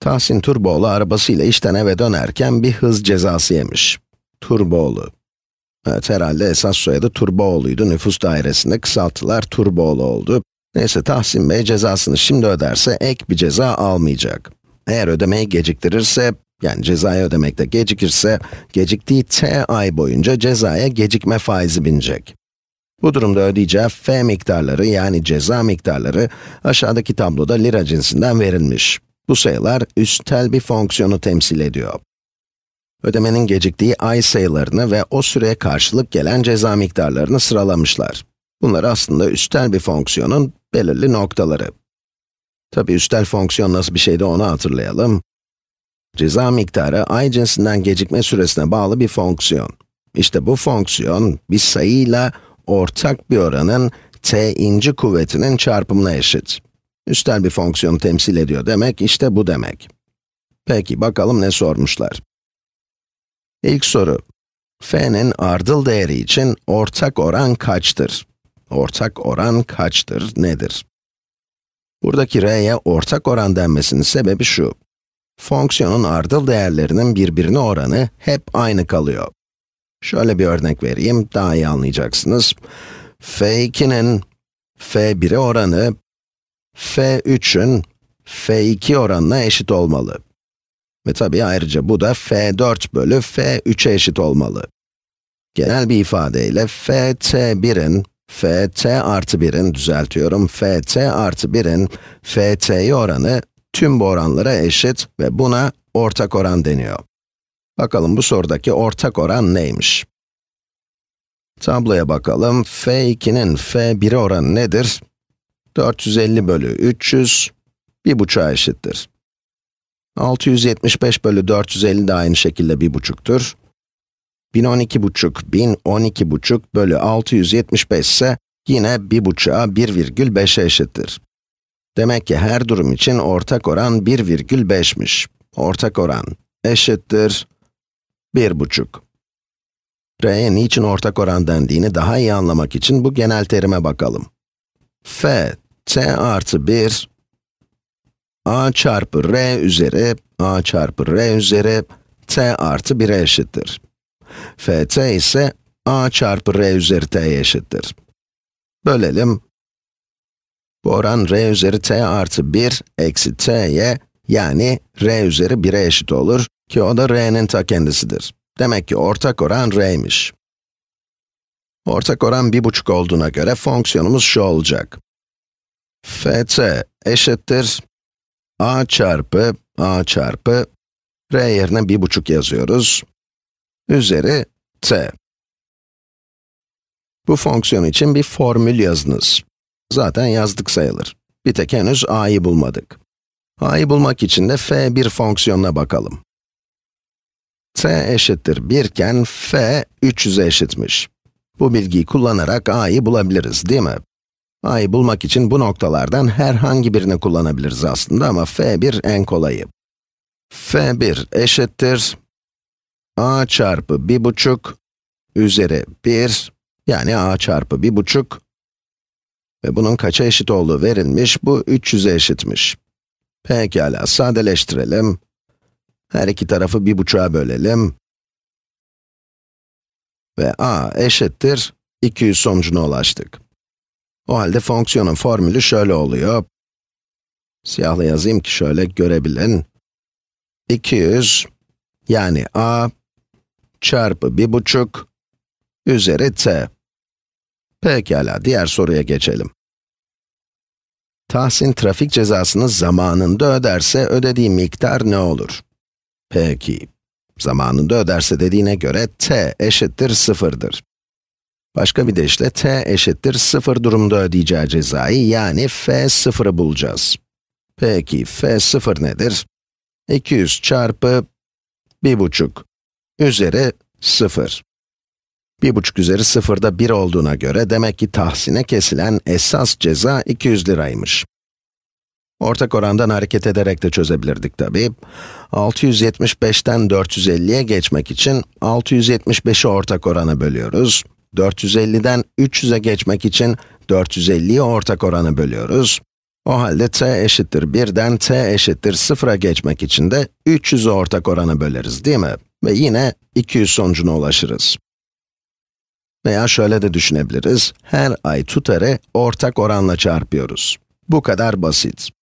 Tahsin Turboğlu arabasıyla işten eve dönerken bir hız cezası yemiş. Turboğlu. Evet, herhalde esas soyadı Turboğlu'ydu. Nüfus dairesinde kısaltılar Turboğlu oldu. Neyse Tahsin Bey cezasını şimdi öderse ek bir ceza almayacak. Eğer ödemeyi geciktirirse, yani cezayı ödemekte gecikirse, geciktiği t ay boyunca cezaya gecikme faizi binecek. Bu durumda ödeyeceği f miktarları yani ceza miktarları aşağıdaki tabloda lira cinsinden verilmiş. Bu sayılar üstel bir fonksiyonu temsil ediyor. Ödemenin geciktiği ay sayılarını ve o süreye karşılık gelen ceza miktarlarını sıralamışlar. Bunlar aslında üstel bir fonksiyonun belirli noktaları. Tabii üstel fonksiyon nasıl bir şeydi onu hatırlayalım. Ceza miktarı ay cinsinden gecikme süresine bağlı bir fonksiyon. İşte bu fonksiyon bir sayıyla ortak bir oranın t inci kuvvetinin çarpımına eşit. Üstel bir fonksiyonu temsil ediyor demek, işte bu demek. Peki, bakalım ne sormuşlar. İlk soru. f'nin ardıl değeri için ortak oran kaçtır? Ortak oran kaçtır, nedir? Buradaki r'ye ortak oran denmesinin sebebi şu. Fonksiyonun ardıl değerlerinin birbirine oranı hep aynı kalıyor. Şöyle bir örnek vereyim, daha iyi anlayacaksınız. f2'nin f1'e oranı f3'ün f2 oranına eşit olmalı. Ve tabii ayrıca bu da f4 bölü f3'e eşit olmalı. Genel bir ifadeyle ft1'in, ft artı 1'in, düzeltiyorum, ft artı 1'in ft'yi oranı tüm bu oranlara eşit ve buna ortak oran deniyor. Bakalım bu sorudaki ortak oran neymiş? Tabloya bakalım, f2'nin f1'e oranı nedir? 450 bölü 300, 1,5'a eşittir. 675 bölü 450 de aynı şekilde 1,5'tür. 1012,5, 1012,5 bölü 675 ise yine 1,5'a 1,5'e eşittir. Demek ki her durum için ortak oran 1,5'miş. Ortak oran eşittir 1,5. R'ye niçin ortak oran dendiğini daha iyi anlamak için bu genel terime bakalım. f t artı 1 a çarpı r üzeri a çarpı r üzeri t artı 1'e eşittir. ft ise a çarpı r üzeri t'ye eşittir. Bölelim. Bu oran r üzeri t artı 1 eksi t'ye yani r üzeri 1'e eşit olur ki o da r'nin ta kendisidir. Demek ki ortak oran r'ymiş. Ortak oran 1,5 olduğuna göre fonksiyonumuz şu olacak fc eşittir a çarpı a çarpı r yerine bir buçuk yazıyoruz. Üzeri t. Bu fonksiyon için bir formül yazınız. Zaten yazdık sayılır. Bir tek henüz a'yı bulmadık. a'yı bulmak için de f bir fonksiyonuna bakalım. t eşittir 1 iken f 300'e eşitmiş. Bu bilgiyi kullanarak a'yı bulabiliriz değil mi? a'yı bulmak için bu noktalardan herhangi birini kullanabiliriz aslında ama f1 en kolayı. f1 eşittir a çarpı buçuk üzeri 1, yani a çarpı buçuk ve bunun kaça eşit olduğu verilmiş, bu 300'e eşitmiş. Pekala, sadeleştirelim. Her iki tarafı 1,5'a bölelim. Ve a eşittir, 200 sonucuna ulaştık. O halde fonksiyonun formülü şöyle oluyor. Siyahla yazayım ki şöyle görebilin. 200 yani a çarpı buçuk üzeri t. Pekala, diğer soruya geçelim. Tahsin trafik cezasını zamanında öderse ödediği miktar ne olur? Peki, zamanında öderse dediğine göre t eşittir sıfırdır. Başka bir deyişle t eşittir 0 durumda ödeyeceği cezayı yani f 0'ı bulacağız. Peki f 0 nedir? 200 çarpı buçuk üzeri 0. buçuk üzeri 0'da 1 olduğuna göre demek ki tahsine kesilen esas ceza 200 liraymış. Ortak orandan hareket ederek de çözebilirdik tabi. 675'ten 450'ye geçmek için 675'i ortak orana bölüyoruz. 450'den 300'e geçmek için 450'yi ortak oranı bölüyoruz. O halde t eşittir 1'den t eşittir 0'a geçmek için de 300'ü ortak oranı böleriz değil mi? Ve yine 200 sonucuna ulaşırız. Veya şöyle de düşünebiliriz, her ay tutarı ortak oranla çarpıyoruz. Bu kadar basit.